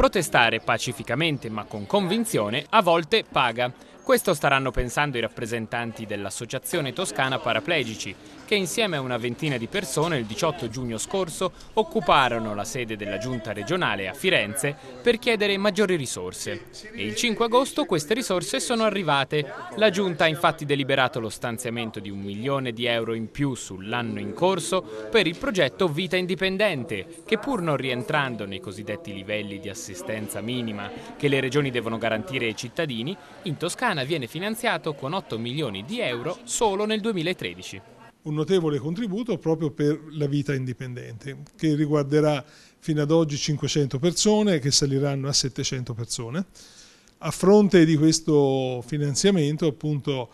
Protestare pacificamente ma con convinzione a volte paga questo staranno pensando i rappresentanti dell'Associazione Toscana Paraplegici, che insieme a una ventina di persone il 18 giugno scorso occuparono la sede della giunta regionale a Firenze per chiedere maggiori risorse. E il 5 agosto queste risorse sono arrivate. La giunta ha infatti deliberato lo stanziamento di un milione di euro in più sull'anno in corso per il progetto Vita Indipendente, che pur non rientrando nei cosiddetti livelli di assistenza minima che le regioni devono garantire ai cittadini, in Toscana Toscana viene finanziato con 8 milioni di euro solo nel 2013. Un notevole contributo proprio per la vita indipendente, che riguarderà fino ad oggi 500 persone, che saliranno a 700 persone. A fronte di questo finanziamento, appunto,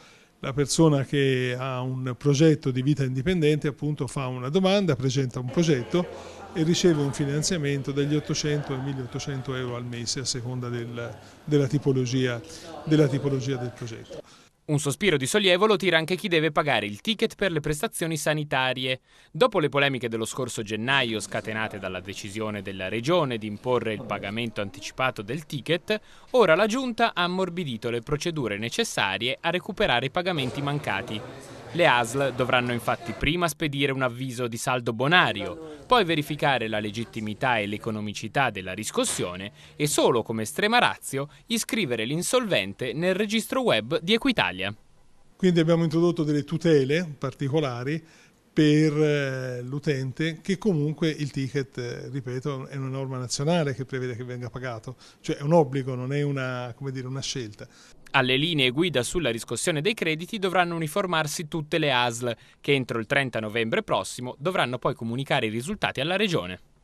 la persona che ha un progetto di vita indipendente appunto fa una domanda, presenta un progetto e riceve un finanziamento dagli 800 ai 1800 euro al mese a seconda del, della, tipologia, della tipologia del progetto. Un sospiro di sollievo lo tira anche chi deve pagare il ticket per le prestazioni sanitarie. Dopo le polemiche dello scorso gennaio scatenate dalla decisione della Regione di imporre il pagamento anticipato del ticket, ora la Giunta ha ammorbidito le procedure necessarie a recuperare i pagamenti mancati. Le ASL dovranno infatti prima spedire un avviso di saldo bonario, poi verificare la legittimità e l'economicità della riscossione e solo come estrema razio iscrivere l'insolvente nel registro web di Equitalia. Quindi abbiamo introdotto delle tutele particolari per eh, l'utente che comunque il ticket, eh, ripeto, è una norma nazionale che prevede che venga pagato, cioè è un obbligo, non è una, dire, una scelta. Alle linee guida sulla riscossione dei crediti dovranno uniformarsi tutte le ASL, che entro il 30 novembre prossimo dovranno poi comunicare i risultati alla Regione.